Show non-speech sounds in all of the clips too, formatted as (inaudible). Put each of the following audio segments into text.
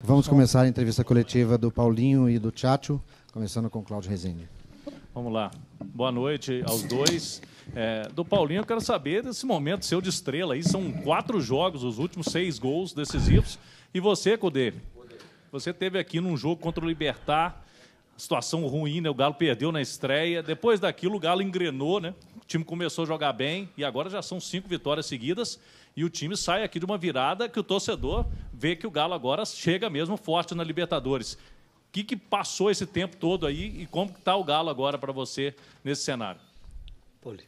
Vamos começar a entrevista coletiva do Paulinho e do Tchatcho, começando com Cláudio Rezende. Vamos lá. Boa noite aos dois. É, do Paulinho, eu quero saber desse momento seu de estrela aí. São quatro jogos, os últimos seis gols decisivos. E você, Cudê, você teve aqui num jogo contra o Libertar, situação ruim, né? O Galo perdeu na estreia. Depois daquilo, o Galo engrenou, né? time começou a jogar bem e agora já são cinco vitórias seguidas. E o time sai aqui de uma virada que o torcedor vê que o Galo agora chega mesmo forte na Libertadores. O que, que passou esse tempo todo aí e como está o Galo agora para você nesse cenário? Poli.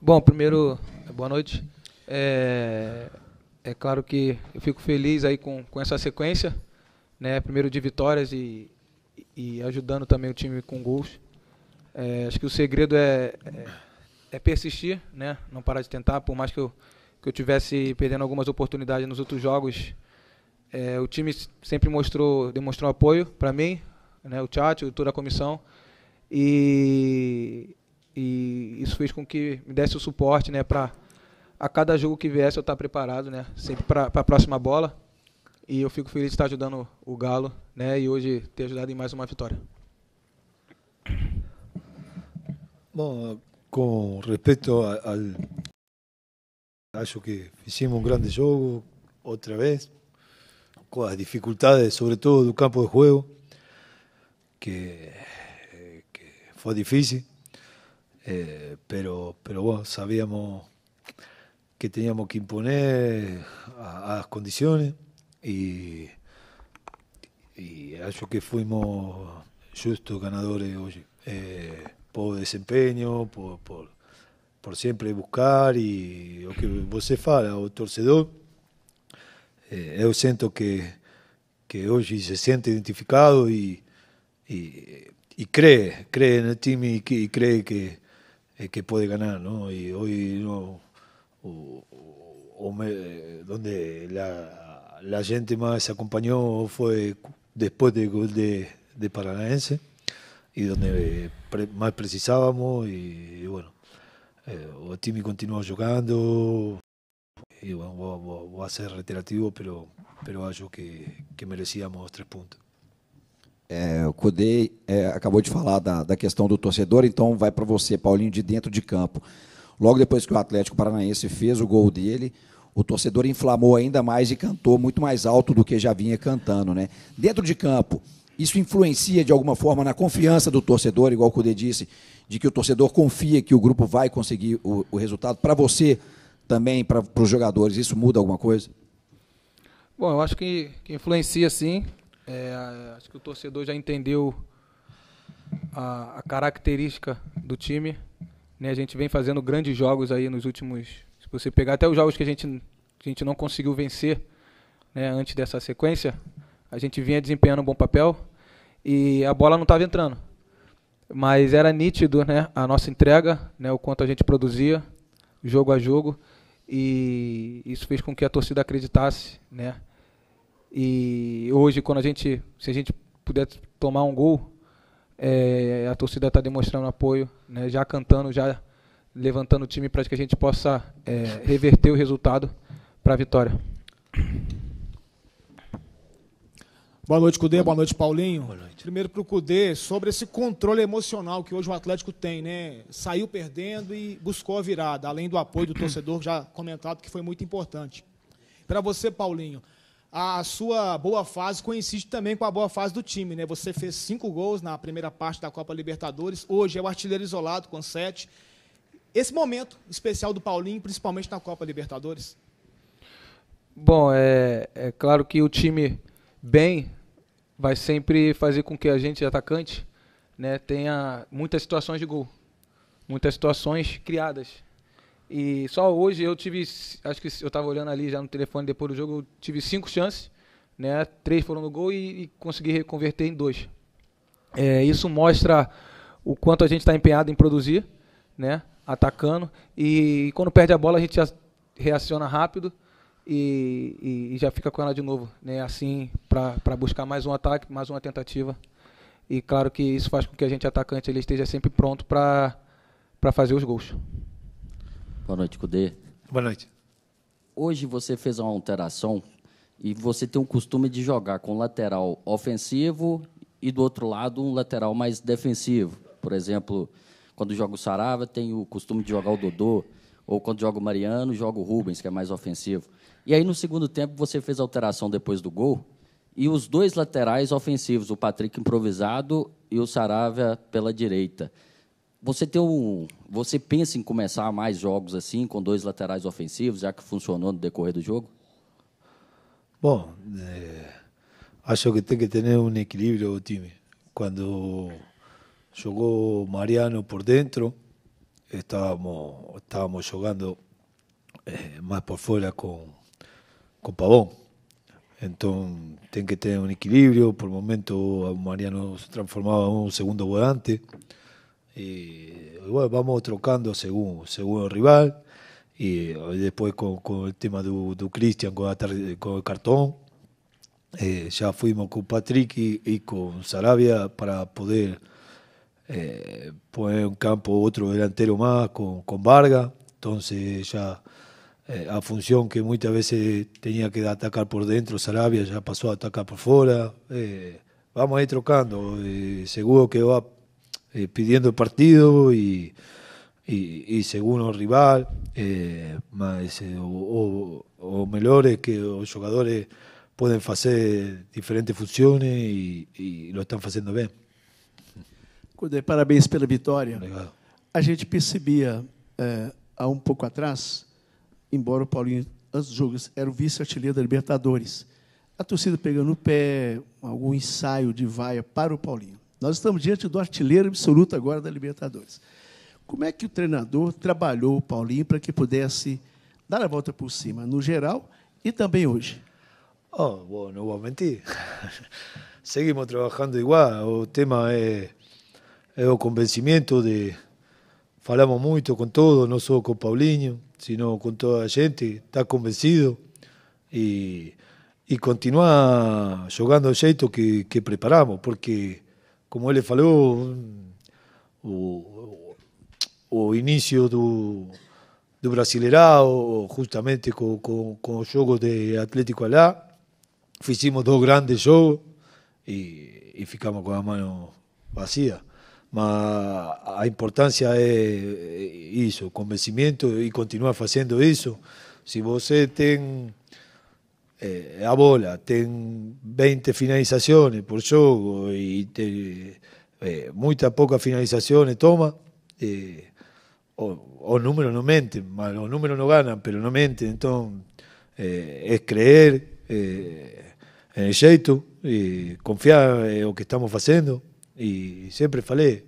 Bom, primeiro, boa noite. É, é claro que eu fico feliz aí com, com essa sequência, né? Primeiro de vitórias e, e ajudando também o time com gols. É, acho que o segredo é, é, é, persistir, né? Não parar de tentar, por mais que eu, que eu tivesse perdendo algumas oportunidades nos outros jogos. É, o time sempre mostrou, demonstrou apoio para mim, né? O chat, toda a comissão e, e isso fez com que me desse o suporte, né? Para a cada jogo que viesse eu estar tá preparado, né? Sempre para a próxima bola. E eu fico feliz de estar ajudando o Galo, né? E hoje ter ajudado em mais uma vitória. Bueno, con respecto al hecho que hicimos un grande juego, otra vez, con las dificultades, sobre todo del campo de juego, que, eh, fue difícil, eh, pero, pero bueno, sabíamos que teníamos que imponer a, las condiciones y, y que fuimos justos ganadores hoy. Eh, por desempeño, por, por, siempre buscar y lo que se fala, o torcedor, Yo eh, siento que, que se siente identificado y cree cree en el team y team que, puede eh, ganar. que, que puede ganar no y hoy o, gente más acompañó fue después del gol de, de Paranaense, y donde eh, pre más precisábamos y, y bueno, eh, o Timmy continuó jugando y bueno, vou va, a ser reiterativo, pero, pero acho que, que merecíamos tres puntos. É, o Cudê é, acabou de falar da, da questão do torcedor, então vai para você, Paulinho, de dentro de campo. Logo depois que o Atlético Paranaense fez o gol dele, o torcedor inflamou ainda mais e cantou muito mais alto do que já vinha cantando, né? Dentro de campo, isso influencia de alguma forma na confiança do torcedor, igual o Cudê disse, de que o torcedor confia que o grupo vai conseguir o, o resultado. Para você também, para os jogadores, isso muda alguma coisa? Bom, eu acho que, que influencia sim. É, acho que o torcedor já entendeu a, a, característica do time. Né? A gente vem fazendo grandes jogos aí nos últimos. Se você pegar até os jogos que a gente, a gente não conseguiu vencer né, antes dessa sequência, a gente vinha desempenhando um bom papel e a bola não estava entrando. Mas era nítido né, a nossa entrega, né, o quanto a gente produzia, jogo a jogo, e isso fez com que a torcida acreditasse. Né? E hoje, quando a gente, se a gente puder tomar um gol, é, a torcida está demonstrando apoio, né, já cantando, já levantando o time para que a gente possa é, reverter o resultado para a vitória. Boa noite, Cudê. Boa noite, Paulinho. Boa noite. Primeiro para o Cudê, sobre esse controle emocional que hoje o Atlético tem, né? Saiu perdendo e buscou a virada, além do apoio do torcedor já comentado, que foi muito importante. Para você, Paulinho, a sua boa fase coincide também com a boa fase do time, né? Você fez cinco gols na primeira parte da Copa Libertadores, hoje é o artilheiro isolado com sete. Esse momento especial do Paulinho, principalmente na Copa Libertadores? Bom, é, é claro que o time bem vai sempre fazer com que a gente, atacante, né, tenha muitas situações de gol, muitas situações criadas. E só hoje eu tive, acho que eu estava olhando ali já no telefone depois do jogo, eu tive cinco chances, né, três foram no gol e, e consegui reconverter em dois. É, isso mostra o quanto a gente está empenhado em produzir, né, atacando. E, e quando perde a bola a gente reaciona rápido e, e, já fica com ela de novo, né? Assim, para buscar mais um ataque, mais uma tentativa. E claro que isso faz com que a gente atacante ele esteja sempre pronto para fazer os gols. Boa noite, Cudê. Boa noite. Hoje você fez uma alteração e você tem o costume de jogar com lateral ofensivo e do outro lado um lateral mais defensivo. Por exemplo, quando joga o Sarava, tem o costume de jogar o Dodô, ou quando joga o Mariano, joga o Rubens, que é mais ofensivo. E aí, no segundo tempo, você fez alteração depois do gol. E os dois laterais ofensivos, o Patrick improvisado e o Saravia pela direita. Você tem um, você pensa em começar mais jogos assim com dois laterais ofensivos, já que funcionou no decorrer do jogo? Bom, é, acho que tem que ter um equilíbrio o time. Quando jogou Mariano por dentro, estávamos estávamos jogando é, mais por fora com con pavón. Entón, ten que ter un equilibrio, por momento a Mariano se transformaba en un segundo volante, e, igual, vamos trocando según, según o rival, e, e despois con, con o tema do, do Cristian, con, a, con o cartón, eh, xa fuimos con Patrick e, e con Sarabia para poder eh, poner un campo outro delantero máis con, con Varga, entonces ya Eh, a función que muitas vezes tinha que atacar por dentro, Sarabia já passou a atacar por fora, eh, vamos ir trocando, eh, seguro que vai eh, pidiendo partido e e y o rival, mas, o, o, o melhor é que os jogadores podem fazer diferentes funções e, e lo estão fazendo bem. Parabéns pela vitória. Obrigado. A gente percebia é, há um pouco atrás embora o Paulinho, antes dos jogos, era o vice-artilheiro da Libertadores. A torcida pegando no pé, algum ensaio de vaia para o Paulinho. Nós estamos diante do artilheiro absoluto agora da Libertadores. Como é que o treinador trabalhou o Paulinho para que pudesse dar a volta por cima, no geral e também hoje? Oh, bom, não vou mentir. (laughs) Seguimos trabalhando igual. O tema é, é o convencimento de, falamos mucho con todos, no solo con Paulinho, sino con toda la gente, está convencido y continúa jugando el jeito que, preparamos, porque, como él falou, o, o inicio do, do Brasileirão, justamente con los Juegos de Atlético Alá, hicimos dos grandes Juegos y ficamos con a manos vacías. mas a importancia é iso, eh, convencimento e continuar facendo iso. Se você tem eh, a bola, ten 20 finalizações por xogo e te, eh, moita pouca finalizaciones toma, eh, o, o número non mente, mas o número non ganan, pero non mente, Então, eh, é creer eh, en xeito, e confiar eh, o que estamos facendo, Y siempre falé.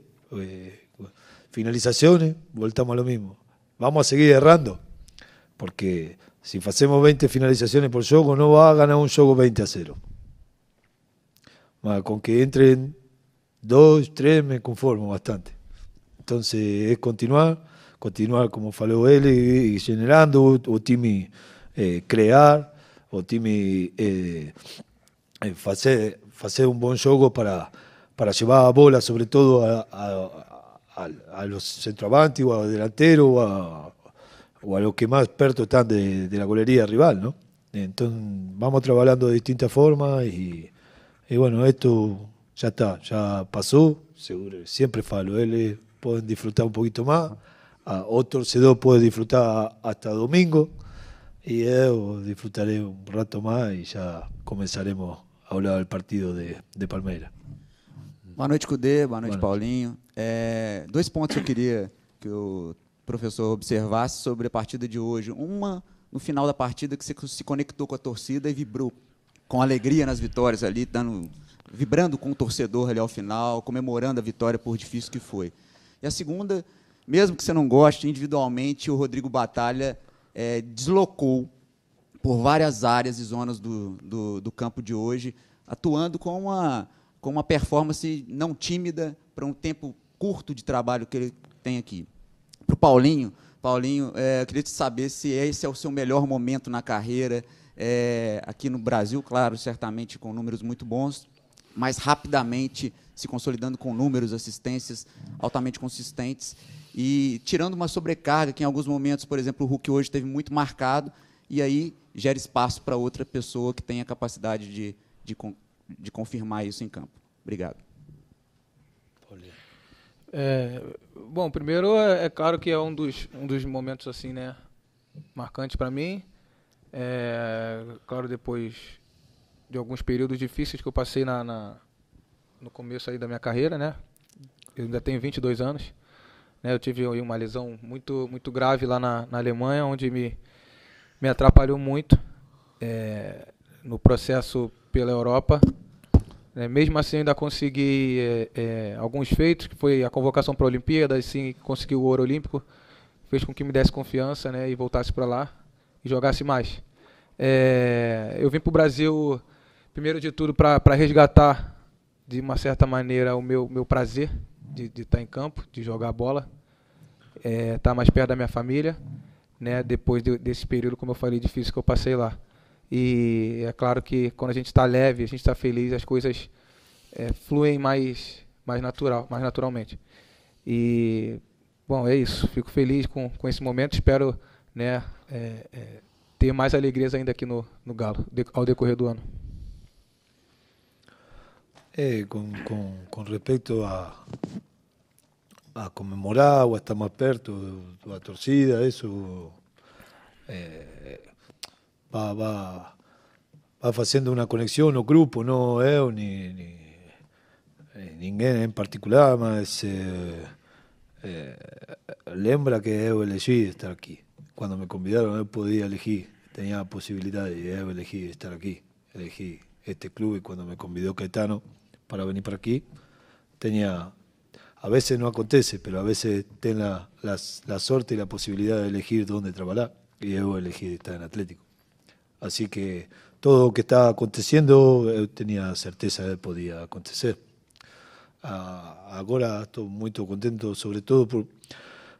finalizaciones, voltamos a lo mismo. Vamos a seguir errando. Porque si hacemos 20 finalizaciones por juego, no va a ganar un juego 20 a 0. Con que entren 2, 3, me conformo bastante. Entonces es continuar, continuar como faló él, y, generando, o, timi eh, crear, o timi eh, eh, hacer, hacer un buen juego para para llevar bola sobre todo a, los centroavantes o a delanteros o a, los que más expertos están de, la golería rival, ¿no? Entonces vamos trabajando de distintas formas y, bueno, esto ya está, ya pasó, seguro, siempre falo, él eh, pueden disfrutar un poquito más, a otro dos puede disfrutar hasta domingo y yo eh, disfrutaré un rato más y ya comenzaremos a hablar del partido de, de Palmeiras. Boa noite, Cudê. Boa noite, Boa noite. Paulinho. É, dois pontos que eu queria que o professor observasse sobre a partida de hoje. Uma, no final da partida, que você se conectou com a torcida e vibrou com alegria nas vitórias ali, dando, vibrando com o torcedor ali ao final, comemorando a vitória por difícil que foi. E a segunda, mesmo que você não goste, individualmente o Rodrigo Batalha é, deslocou por várias áreas e zonas do, do, do campo de hoje, atuando com uma com uma performance não tímida para um tempo curto de trabalho que ele tem aqui. Para o Paulinho, Paulinho, é, eu queria te saber se esse é o seu melhor momento na carreira, é, aqui no Brasil, claro, certamente com números muito bons, mas rapidamente se consolidando com números, assistências altamente consistentes e tirando uma sobrecarga que em alguns momentos, por exemplo, o Hulk hoje teve muito marcado e aí gera espaço para outra pessoa que tenha capacidade de, de, de confirmar isso em campo. Obrigado. É, bom, primeiro é, é, claro que é um dos, um dos momentos assim, né, marcantes para mim. É, claro, depois de alguns períodos difíceis que eu passei na, na, no começo aí da minha carreira, né? Eu ainda tenho 22 anos. Né? Eu tive uma lesão muito, muito grave lá na, na Alemanha, onde me, me atrapalhou muito. É, no processo pela Europa. É, mesmo assim, ainda consegui é, é, alguns feitos, que foi a convocação para a Olimpíada, e sim consegui o ouro olímpico, fez com que me desse confiança né, e voltasse para lá e jogasse mais. É, eu vim para o Brasil, primeiro de tudo, para resgatar, de uma certa maneira, o meu, meu prazer de estar tá em campo, de jogar bola, estar é, tá mais perto da minha família, né, depois de, desse período, como eu falei, difícil que eu passei lá. E é claro que quando a gente está leve, a gente está feliz, as coisas é, fluem mais, mais, natural, mais naturalmente. E, bom, é isso. Fico feliz com, com esse momento. Espero né, é, é, ter mais alegrias ainda aqui no, no Galo, de, ao decorrer do ano. É, com, com, com respeito a, a comemorar ou a estar mais perto da torcida, isso. É, va, va, una conexión o grupo, no yo, eh, ni, ni eh, en particular, más, eh, lembra que yo elegí estar aquí. Cuando me convidaron yo podía elegir, tenía la posibilidad y elegí estar aquí. Elegí este club y cuando me convidó Caetano para venir para aquí, tenía a veces no acontece, pero a veces tengo la, la, suerte y la posibilidad de elegir dónde trabajar. Y yo elegí estar en Atlético. Así que todo lo que estaba aconteciendo yo eh, tenía certeza que podía acontecer. Ah, ahora estoy muy contento, sobre por,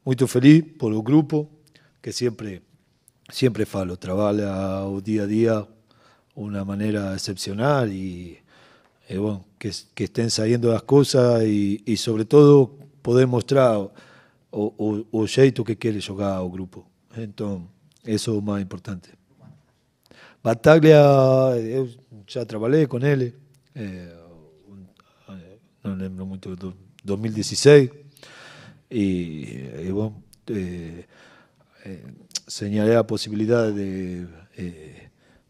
muy feliz por el grupo que siempre siempre falo, trabaja o día a de una manera excepcional y eh, bueno, que, estén saliendo las cosas y, sobre todo poder mostrar o, o, jeito que quiere jugar o grupo. Entonces, eso es lo más importante. Bataglia, yo eh, eh, ya trabajé él, él, é, não lembro 2016. y eh, señalé la posibilidad de,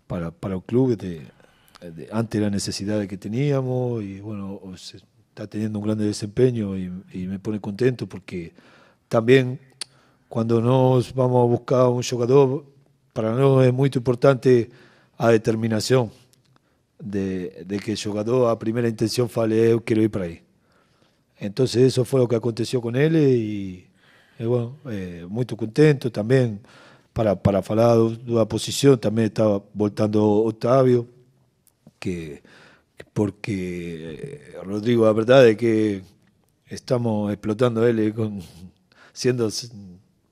para, para club, de, ante la necesidad que teníamos, y bueno, está teniendo un grande desempeño y, me pone contento porque también cuando nos vamos a buscar un jugador para nós é muito importante a determinación de, de que o jogador a primeira intención fale eu eh, quero ir para aí. Então, isso foi o que aconteceu com ele eh, e eh, eu, bueno, é, muito contento também para, para falar da posição, também estava voltando Otávio, que porque Rodrigo, a verdade é que estamos explotando ele con, sendo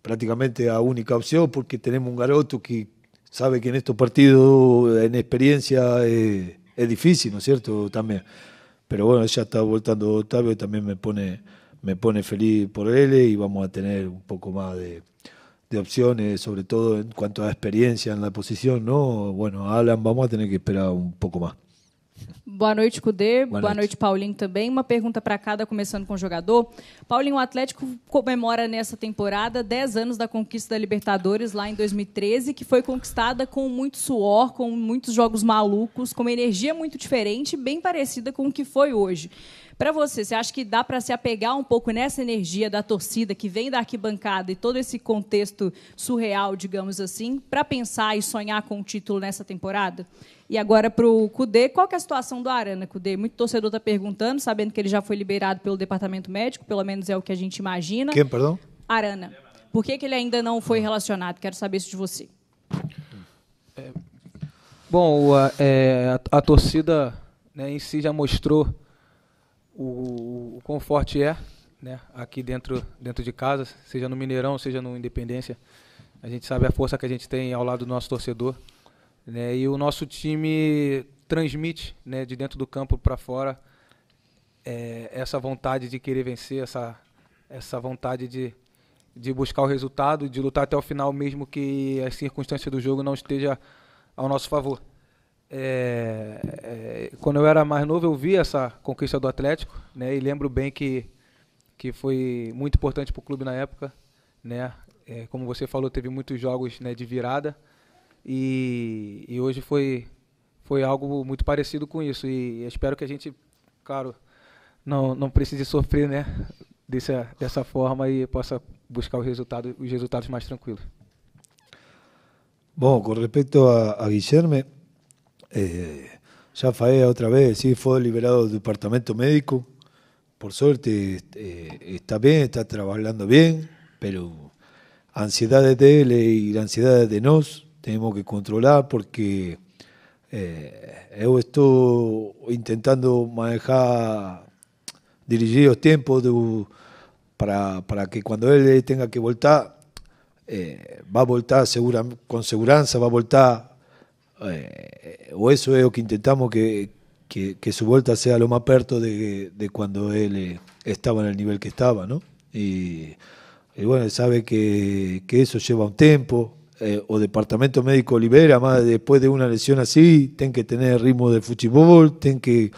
prácticamente a única opción porque tenemos un garoto que sabe que en estos partidos en experiencia eh, es, difícil, ¿no es cierto? También. Pero bueno, ya está voltando Octavio, también me pone, me pone feliz por él y vamos a tener un poco más de, de opciones, sobre todo en cuanto a experiencia en la posición, ¿no? Bueno, Alan vamos a tener que esperar un poco más. Boa noite, Cudê. Boa, Boa, noite, Paulinho, também. Uma pergunta para cada, começando com o jogador. Paulinho, o Atlético comemora nessa temporada 10 anos da conquista da Libertadores lá em 2013, que foi conquistada com muito suor, com muitos jogos malucos, com uma energia muito diferente, bem parecida com o que foi hoje. Para você, você acha que dá para se apegar um pouco nessa energia da torcida que vem da arquibancada e todo esse contexto surreal, digamos assim, para pensar e sonhar com o um título nessa temporada? E agora para o Cudê, qual é a situação do Arana, Cudê? Muito torcedor está perguntando, sabendo que ele já foi liberado pelo departamento médico, pelo menos é o que a gente imagina. Quem, perdão? Arana. Por que, que ele ainda não foi relacionado? Quero saber isso de você. É, bom, a, é, a, a torcida né, em si já mostrou o, o é né, aqui dentro, dentro de casa, seja no Mineirão, seja no Independência. A gente sabe a força que a gente tem ao lado do nosso torcedor. Né, e o nosso time transmite né, de dentro do campo para fora é, essa vontade de querer vencer, essa, essa vontade de, de buscar o resultado, de lutar até o final, mesmo que as circunstâncias do jogo não estejam ao nosso favor é, é, quando eu era mais novo, eu vi essa conquista do Atlético, né? E lembro bem que, que foi muito importante para o clube na época, né? É, como você falou, teve muitos jogos né, de virada e, e hoje foi, foi algo muito parecido com isso. E espero que a gente, claro, não, não precise sofrer, né? Dessa, dessa forma e possa buscar o resultado, os resultados mais tranquilos. Bom, com respeito a, a Guilherme, Eh, ya fue otra vez, sí, fue liberado del departamento médico. Por suerte eh, está bien, está trabajando bien, pero ansiedades de él y la ansiedad de nos tenemos que controlar porque eh, yo estoy intentando manejar, dirigir los tiempos para, que cuando él tenga que voltar, eh, va a voltar con seguridad, va a voltar o eso es lo que intentamos que, su vuelta sea lo más perto de, cuando él eh, estaba en el nivel que estaba, ¿no? Y, y bueno, sabe que, eso lleva un tiempo, eh, o departamento médico libera, más después de una lesión así, ten que tener ritmo de fútbol, ten que,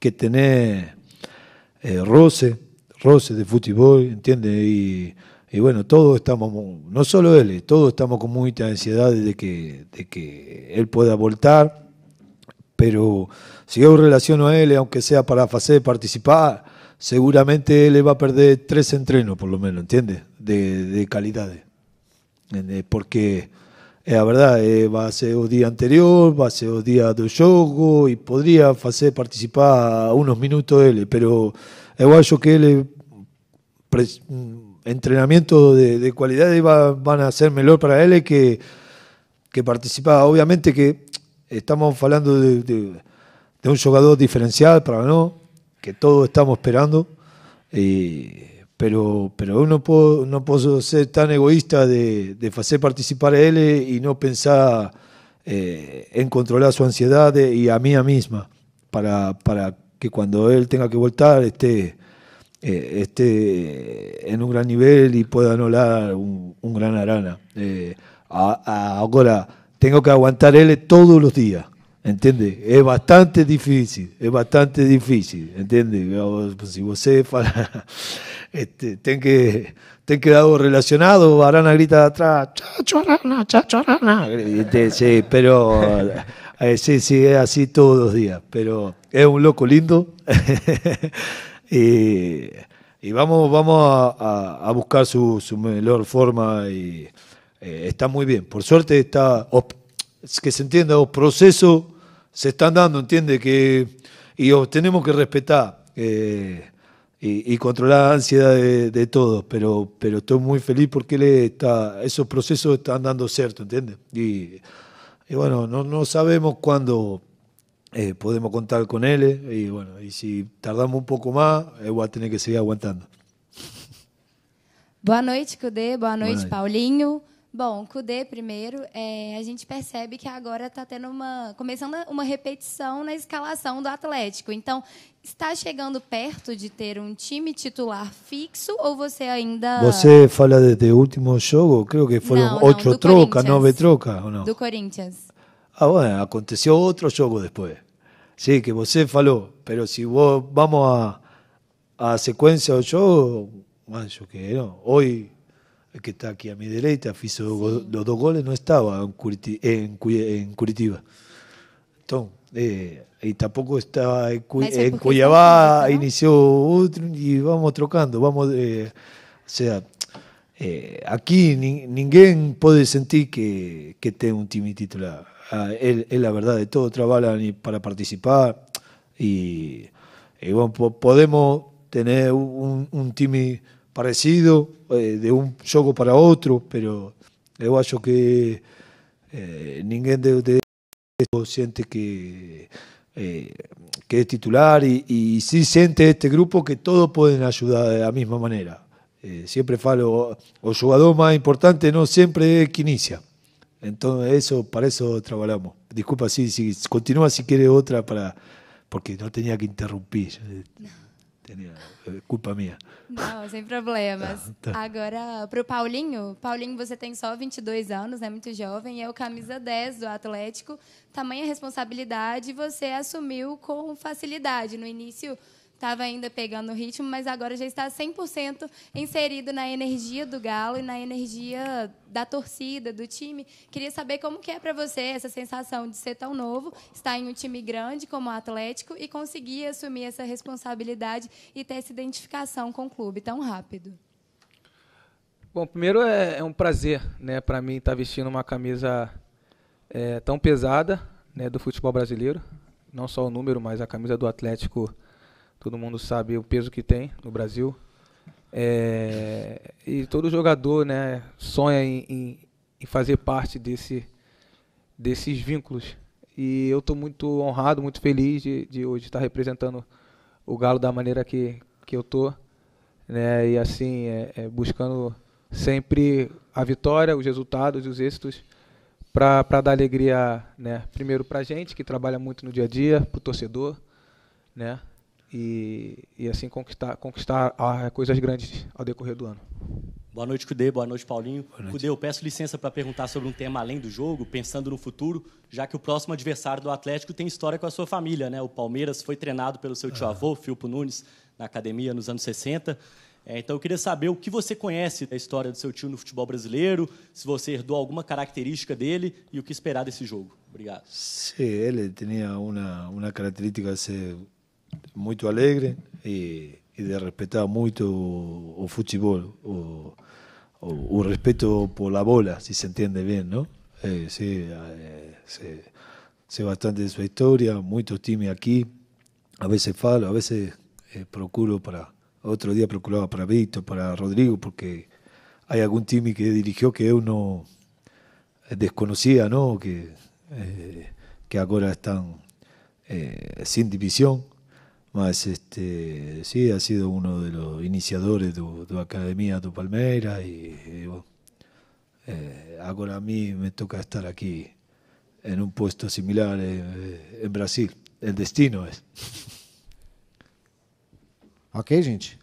que tener eh, roce, roce de fútbol, entiende Y y bueno, todos estamos, no solo él, eh, todos estamos con mucha ansiedad de que, de que él pueda voltar, pero si yo relaciono a él, aunque sea para hacer participar, seguramente él va a perder tres entrenos, por lo menos, ¿entiendes? De, de calidades. Porque eh, la verdad, eh, va a ser el día anterior, va a ser el día de juego y podría hacer participar unos minutos él, pero yo que él mm, entrenamiento de, de van a ser mejor para él que, que participaba. Obviamente que estamos hablando de, de, un jugador diferencial para no, que todos estamos esperando, pero, pero no puedo, no puedo ser tan egoísta de, de hacer participar a él y no pensar eh, en controlar su ansiedad y a mí misma, para, para que cuando él tenga que voltar esté eh, esté en un gran nivel y pueda anular un, gran arana. Eh, ahora tengo que aguantar él todos los días. ¿Entiendes? Es bastante difícil, es bastante difícil, ¿entiendes? Pues, si vos tiene (laughs) este, ten que ten quedado relacionado, Arana grita de atrás, chacho Arana, Sí, pero (laughs) eh, sí, sí, es así todos los días, pero es un loco lindo. (laughs) Eh, y vamos, vamos a, buscar su, su, mejor forma y eh, está muy bien. Por suerte está, que se entienda, los procesos se están dando, entiende que y tenemos que respetar eh, y, controlar la ansiedad de, todos, pero, pero estoy muy feliz porque le está, esos procesos están dando cierto, entiende Y, bueno, no, no sabemos cuándo eh, podemos contar con él y bueno, y si tardamos um pouco mais, eu vou ter que seguir aguentando. Boa noite, Cudê. Boa noite, Boa noite. Paulinho. Bom, Cudê primeiro, é, a gente percebe que agora está tendo uma. começando uma repetição na escalação do Atlético. Então, está chegando perto de ter um time titular fixo ou você ainda. Você fala desde o último jogo? Creio que foram oito trocas, nove trocas, ou não? Do Corinthians. Ah, bueno, aconteció otro juego después. Sí, que vos faló, pero si vos vamos a, a secuencia o juego, bueno, yo que no. Hoy, el que está aquí a mi derecha, hizo los dos goles, no estaba en, Curitiba. Entonces, eh, y tampoco estaba en, Cuyabá, inició otro y vamos trocando, vamos, eh, o sea, eh, aquí nadie puede sentir que, que un time titular. Ah, es, la verdad de todo, trabajan para participar y, podemos tener un, time parecido eh, de un juego para otro, pero yo que eh, de, de siente que, eh, que es titular y, y, sí siente este grupo que todos pueden ayudar de la misma manera. Eh, siempre falo, o jugador más importante no siempre es quien inicia. Então, isso, para isso trabalhamos. Desculpa, se continua se quer outra, para, porque não tinha que interromper. Eh, tinha, eh, culpa minha. Não, sem problemas. Tá, (laughs) tá. Agora, para o Paulinho. Paulinho, você tem só 22 anos, é né? muito jovem, é o camisa 10 do Atlético. Tamanha responsabilidade você assumiu com facilidade. No início, estava ainda pegando o ritmo, mas agora já está 100% inserido na energia do Galo e na energia da torcida, do time. Queria saber como que é para você essa sensação de ser tão novo, estar em um time grande como o Atlético e conseguir assumir essa responsabilidade e ter essa identificação com o clube tão rápido. Bom, primeiro é, é um prazer, né, para mim estar tá vestindo uma camisa é, tão pesada, né, do futebol brasileiro. Não só o número, mas a camisa do Atlético Todo mundo sabe o peso que tem no Brasil. É, e todo jogador né, sonha em, em, em, fazer parte desse, desses vínculos. E eu estou muito honrado, muito feliz de, de hoje estar representando o Galo da maneira que, que eu estou. Né, e assim, é, é, buscando sempre a vitória, os resultados, e os êxitos, para dar alegria, né, primeiro para a gente, que trabalha muito no dia a dia, para o torcedor, né, e, e assim conquistar, conquistar coisas grandes ao decorrer do ano. Boa noite, Cudê. Boa noite, Paulinho. Boa noite. Cudê, eu peço licença para perguntar sobre um tema além do jogo, pensando no futuro, já que o próximo adversário do Atlético tem história com a sua família, né? O Palmeiras foi treinado pelo seu tio-avô, ah. Filpo Nunes, na academia nos anos 60. É, então eu queria saber o que você conhece da história do seu tio no futebol brasileiro, se você herdou alguma característica dele e o que esperar desse jogo. Obrigado. Sim, ele tinha uma, uma característica. ser muy alegre y e, e de respetar mucho el fútbol un respeto por la bola, si se entiende bien ¿no? Eh, eh, sí, sé, bastante de su historia, muchos times aquí, a veces falo, a veces eh, procuro para, otro día procuraba para Víctor, para Rodrigo, porque hay algún time que dirigió que uno desconocía, ¿no? Que, ahora que ahora están sin división, mas este, sí, ha sido uno de los iniciadores de tu Academia do Palmeiras y, eh, ahora a mí me toca estar aquí en un puesto similar eh, en Brasil. El destino es. Ok, gente.